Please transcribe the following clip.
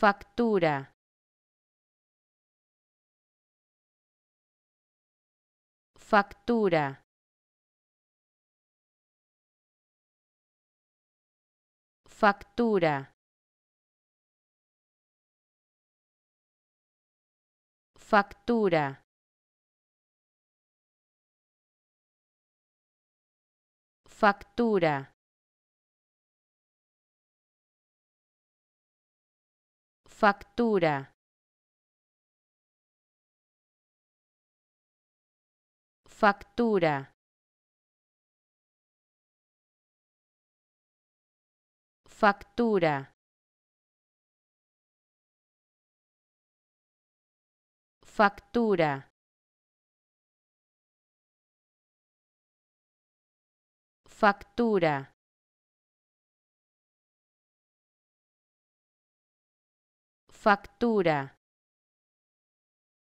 Factura. Factura. Factura. Factura. Factura. Factura. Factura. Factura. Factura. Factura. Factura.